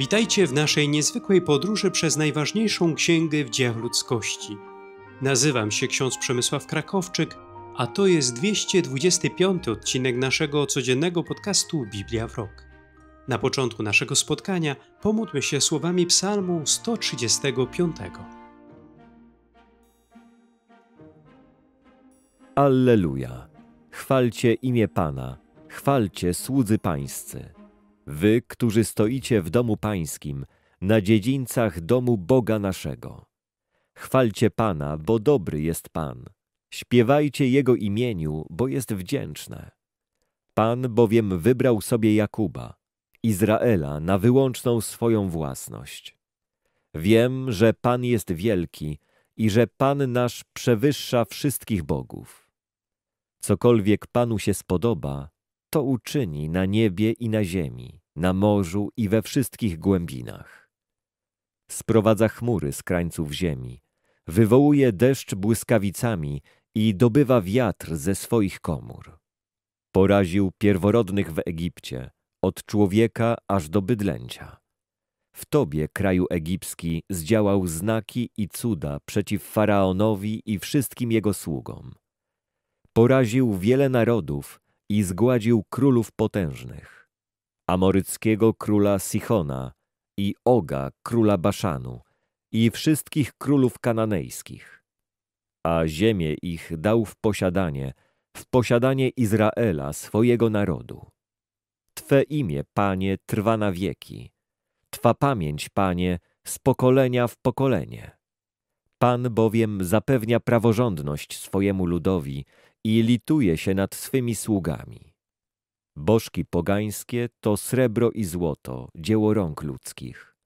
Witajcie w naszej niezwykłej podróży przez najważniejszą księgę w dziejach ludzkości. Nazywam się ksiądz Przemysław Krakowczyk, a to jest 225 odcinek naszego codziennego podcastu Biblia w rok. Na początku naszego spotkania pomódlmy się słowami Psalmu 135. Alleluja! Chwalcie imię Pana, chwalcie słudzy pańscy. Wy, którzy stoicie w domu pańskim, na dziedzińcach domu Boga naszego. Chwalcie Pana, bo dobry jest Pan. Śpiewajcie Jego imieniu, bo jest wdzięczne. Pan bowiem wybrał sobie Jakuba, Izraela na wyłączną swoją własność. Wiem, że Pan jest wielki i że Pan nasz przewyższa wszystkich bogów. Cokolwiek Panu się spodoba, to uczyni na niebie i na ziemi na morzu i we wszystkich głębinach. Sprowadza chmury z krańców ziemi, wywołuje deszcz błyskawicami i dobywa wiatr ze swoich komór. Poraził pierworodnych w Egipcie, od człowieka aż do bydlęcia. W tobie, kraju egipski, zdziałał znaki i cuda przeciw faraonowi i wszystkim jego sługom. Poraził wiele narodów i zgładził królów potężnych amoryckiego króla Sichona i Oga, króla Baszanu i wszystkich królów kananejskich. A ziemię ich dał w posiadanie, w posiadanie Izraela, swojego narodu. Twe imię, Panie, trwa na wieki. Twa pamięć, Panie, z pokolenia w pokolenie. Pan bowiem zapewnia praworządność swojemu ludowi i lituje się nad swymi sługami. Bożki pogańskie to srebro i złoto, dzieło rąk ludzkich.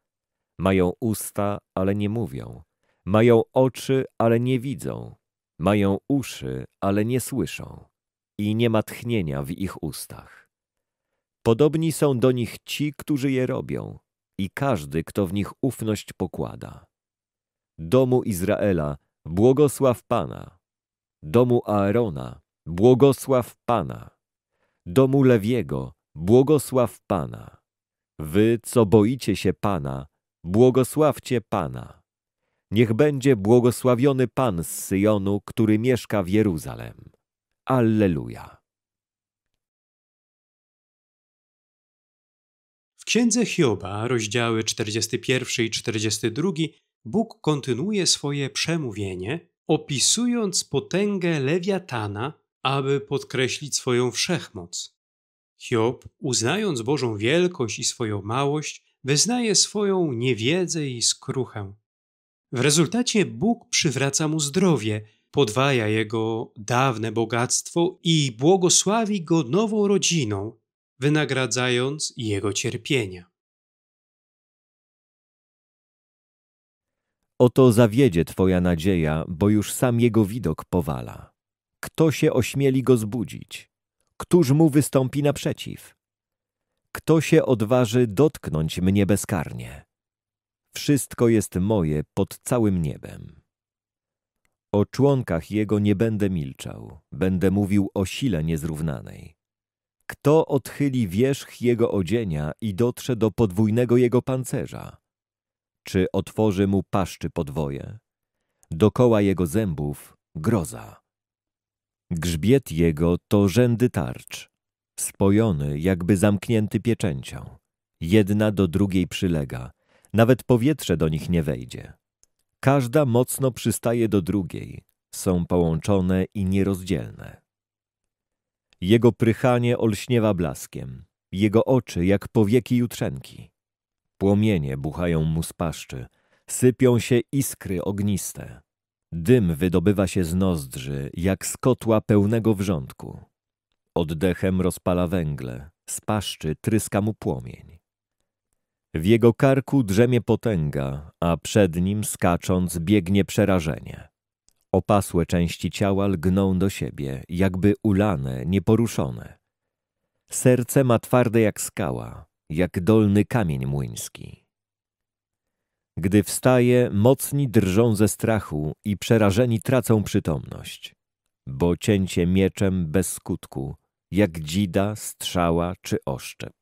Mają usta, ale nie mówią. Mają oczy, ale nie widzą. Mają uszy, ale nie słyszą. I nie ma tchnienia w ich ustach. Podobni są do nich ci, którzy je robią, i każdy, kto w nich ufność pokłada. Domu Izraela, błogosław Pana. Domu Aarona, błogosław Pana domu Lewiego, błogosław Pana. Wy, co boicie się Pana, błogosławcie Pana. Niech będzie błogosławiony Pan z Syjonu, który mieszka w Jeruzalem. Alleluja. W księdze Hioba, rozdziały 41 i 42, Bóg kontynuuje swoje przemówienie, opisując potęgę Lewiatana aby podkreślić swoją wszechmoc. Hiob, uznając Bożą wielkość i swoją małość, wyznaje swoją niewiedzę i skruchę. W rezultacie Bóg przywraca mu zdrowie, podwaja jego dawne bogactwo i błogosławi go nową rodziną, wynagradzając jego cierpienia. Oto zawiedzie twoja nadzieja, bo już sam jego widok powala. Kto się ośmieli go zbudzić? Któż mu wystąpi naprzeciw? Kto się odważy dotknąć mnie bezkarnie? Wszystko jest moje pod całym niebem. O członkach jego nie będę milczał, będę mówił o sile niezrównanej. Kto odchyli wierzch jego odzienia i dotrze do podwójnego jego pancerza? Czy otworzy mu paszczy podwoje? Dokoła jego zębów groza. Grzbiet jego to rzędy tarcz, spojony jakby zamknięty pieczęcią. Jedna do drugiej przylega, nawet powietrze do nich nie wejdzie. Każda mocno przystaje do drugiej, są połączone i nierozdzielne. Jego prychanie olśniewa blaskiem, jego oczy jak powieki jutrzenki. Płomienie buchają mu z paszczy, sypią się iskry ogniste. Dym wydobywa się z nozdrzy, jak z kotła pełnego wrzątku. Oddechem rozpala węgle, z paszczy tryska mu płomień. W jego karku drzemie potęga, a przed nim skacząc biegnie przerażenie. Opasłe części ciała lgną do siebie, jakby ulane, nieporuszone. Serce ma twarde jak skała, jak dolny kamień młyński. Gdy wstaje, mocni drżą ze strachu i przerażeni tracą przytomność. Bo cięcie mieczem bez skutku, jak dzida, strzała czy oszczep.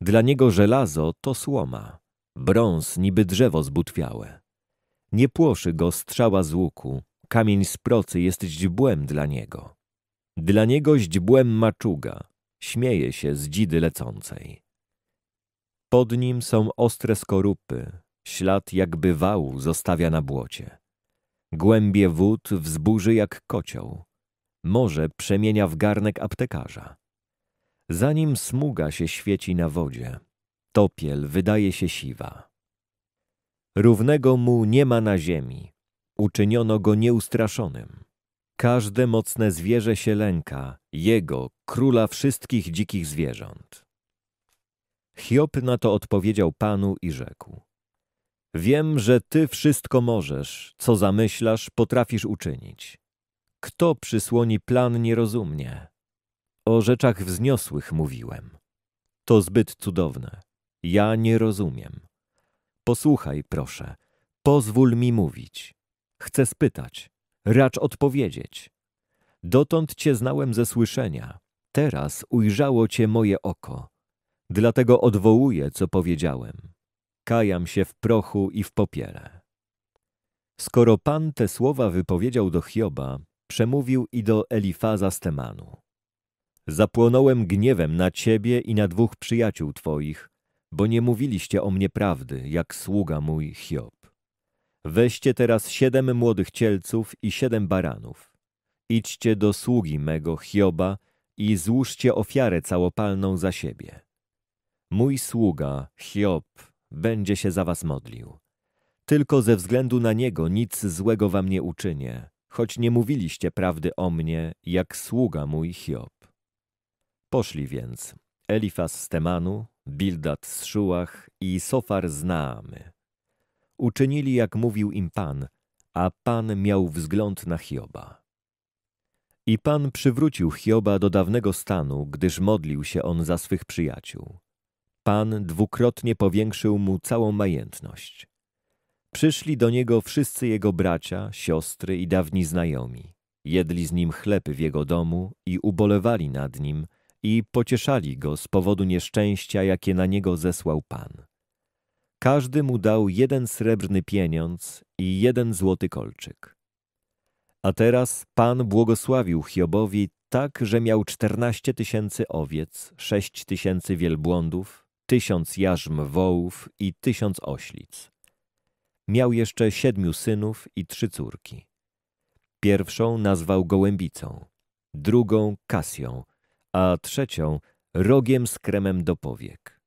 Dla niego żelazo to słoma, brąz niby drzewo zbutwiałe. Nie płoszy go strzała z łuku, kamień z procy jest źdźbłem dla niego. Dla niego źdźbłem maczuga, śmieje się z dzidy lecącej. Pod nim są ostre skorupy, Ślad jakby wał zostawia na błocie. Głębie wód wzburzy jak kocioł. Morze przemienia w garnek aptekarza. Zanim smuga się świeci na wodzie, topiel wydaje się siwa. Równego mu nie ma na ziemi, uczyniono go nieustraszonym. Każde mocne zwierzę się lęka, jego, króla wszystkich dzikich zwierząt. Hiob na to odpowiedział panu i rzekł. Wiem, że Ty wszystko możesz, co zamyślasz, potrafisz uczynić. Kto przysłoni plan nierozumnie? O rzeczach wzniosłych mówiłem. To zbyt cudowne. Ja nie rozumiem. Posłuchaj, proszę. Pozwól mi mówić. Chcę spytać. Racz odpowiedzieć. Dotąd Cię znałem ze słyszenia. Teraz ujrzało Cię moje oko. Dlatego odwołuję, co powiedziałem skajam się w prochu i w popiele. Skoro Pan te słowa wypowiedział do Hioba, przemówił i do Elifaza z Temanu. Zapłonąłem gniewem na ciebie i na dwóch przyjaciół twoich, bo nie mówiliście o mnie prawdy, jak sługa mój Hiob. Weźcie teraz siedem młodych cielców i siedem baranów. Idźcie do sługi mego Hioba i złóżcie ofiarę całopalną za siebie. Mój sługa Hiob będzie się za was modlił. Tylko ze względu na Niego nic złego wam nie uczynię, choć nie mówiliście prawdy o mnie, jak sługa mój Hiob. Poszli więc Elifas z Temanu, Bildad z Szułach i Sofar z Naamy. Uczynili, jak mówił im Pan, a Pan miał wzgląd na Hioba. I Pan przywrócił Hioba do dawnego stanu, gdyż modlił się on za swych przyjaciół. Pan dwukrotnie powiększył mu całą majętność. Przyszli do niego wszyscy jego bracia, siostry i dawni znajomi. Jedli z nim chleby w jego domu i ubolewali nad nim i pocieszali go z powodu nieszczęścia, jakie na niego zesłał Pan. Każdy mu dał jeden srebrny pieniądz i jeden złoty kolczyk. A teraz Pan błogosławił Hiobowi tak, że miał czternaście tysięcy owiec, sześć tysięcy wielbłądów, tysiąc jarzm wołów i tysiąc oślic. Miał jeszcze siedmiu synów i trzy córki. Pierwszą nazwał Gołębicą, drugą Kasją, a trzecią rogiem z kremem do powiek.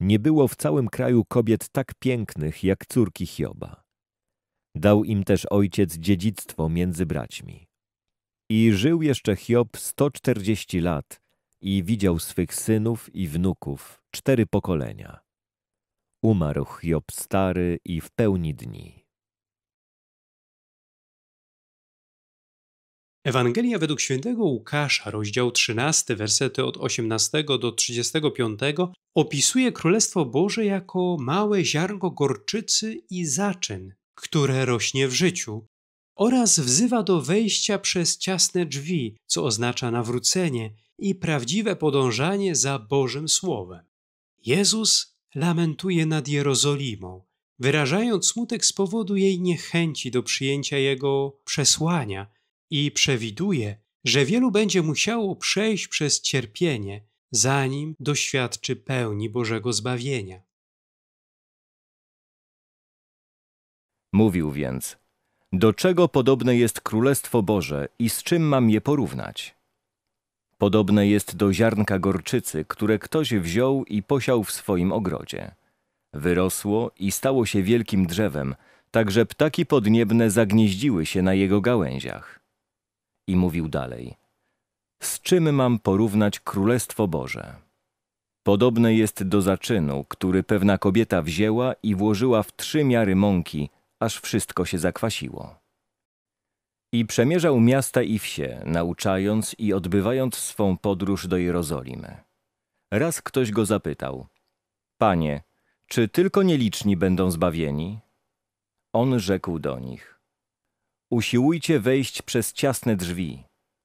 Nie było w całym kraju kobiet tak pięknych jak córki Hioba. Dał im też ojciec dziedzictwo między braćmi. I żył jeszcze Hiob 140 lat i widział swych synów i wnuków, cztery pokolenia. Umarł Hiob stary i w pełni dni. Ewangelia według świętego Łukasza, rozdział 13, wersety od 18 do 35, opisuje Królestwo Boże jako małe ziarnko gorczycy i zaczyn, które rośnie w życiu, oraz wzywa do wejścia przez ciasne drzwi, co oznacza nawrócenie i prawdziwe podążanie za Bożym Słowem. Jezus lamentuje nad Jerozolimą, wyrażając smutek z powodu jej niechęci do przyjęcia jego przesłania i przewiduje, że wielu będzie musiało przejść przez cierpienie, zanim doświadczy pełni Bożego zbawienia. Mówił więc: Do czego podobne jest Królestwo Boże i z czym mam je porównać? Podobne jest do ziarnka gorczycy, które ktoś wziął i posiał w swoim ogrodzie. Wyrosło i stało się wielkim drzewem, tak że ptaki podniebne zagnieździły się na jego gałęziach. I mówił dalej: Z czym mam porównać Królestwo Boże? Podobne jest do zaczynu, który pewna kobieta wzięła i włożyła w trzy miary mąki, aż wszystko się zakwasiło. I przemierzał miasta i wsie, nauczając i odbywając swą podróż do Jerozolimy. Raz ktoś go zapytał: Panie, czy tylko nieliczni będą zbawieni? On rzekł do nich: Usiłujcie wejść przez ciasne drzwi,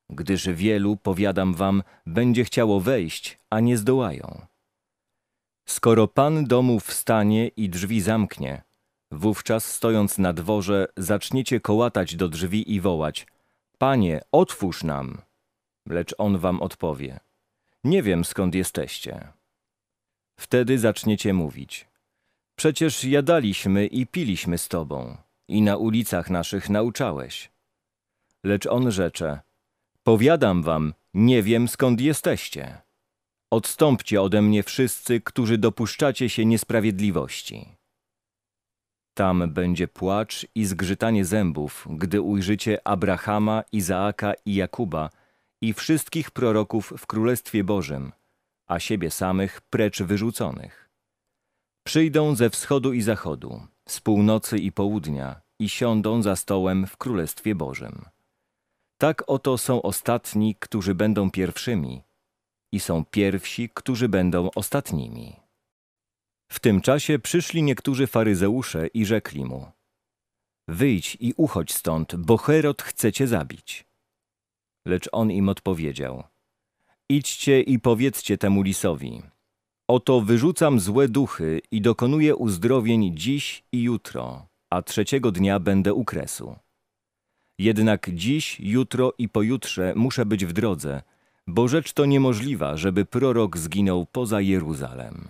gdyż wielu, powiadam wam, będzie chciało wejść, a nie zdołają. Skoro pan domu wstanie i drzwi zamknie, Wówczas stojąc na dworze, zaczniecie kołatać do drzwi i wołać: Panie, otwórz nam! Lecz on wam odpowie: Nie wiem skąd jesteście. Wtedy zaczniecie mówić: Przecież jadaliśmy i piliśmy z tobą, i na ulicach naszych nauczałeś. Lecz on rzecze: Powiadam wam, nie wiem skąd jesteście. Odstąpcie ode mnie wszyscy, którzy dopuszczacie się niesprawiedliwości. Tam będzie płacz i zgrzytanie zębów, gdy ujrzycie Abrahama, Izaaka i Jakuba i wszystkich proroków w Królestwie Bożym, a siebie samych precz wyrzuconych. Przyjdą ze wschodu i zachodu, z północy i południa i siądą za stołem w Królestwie Bożym. Tak oto są ostatni, którzy będą pierwszymi i są pierwsi, którzy będą ostatnimi. W tym czasie przyszli niektórzy faryzeusze i rzekli mu: Wyjdź i uchodź stąd, bo Herod chce cię zabić. Lecz on im odpowiedział: Idźcie i powiedzcie temu lisowi: Oto wyrzucam złe duchy i dokonuję uzdrowień dziś i jutro, a trzeciego dnia będę u kresu. Jednak dziś, jutro i pojutrze muszę być w drodze, bo rzecz to niemożliwa, żeby prorok zginął poza Jeruzalem.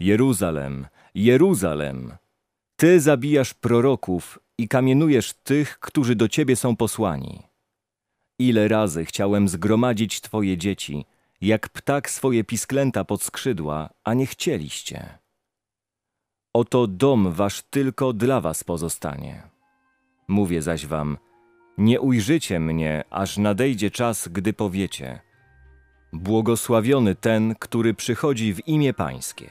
Jeruzalem, Jeruzalem, Ty zabijasz proroków i kamienujesz tych, którzy do Ciebie są posłani. Ile razy chciałem zgromadzić Twoje dzieci, jak ptak swoje pisklęta pod skrzydła, a nie chcieliście. Oto dom wasz tylko dla was pozostanie. Mówię zaś wam, nie ujrzycie mnie, aż nadejdzie czas, gdy powiecie – Błogosławiony ten, który przychodzi w imię Pańskie.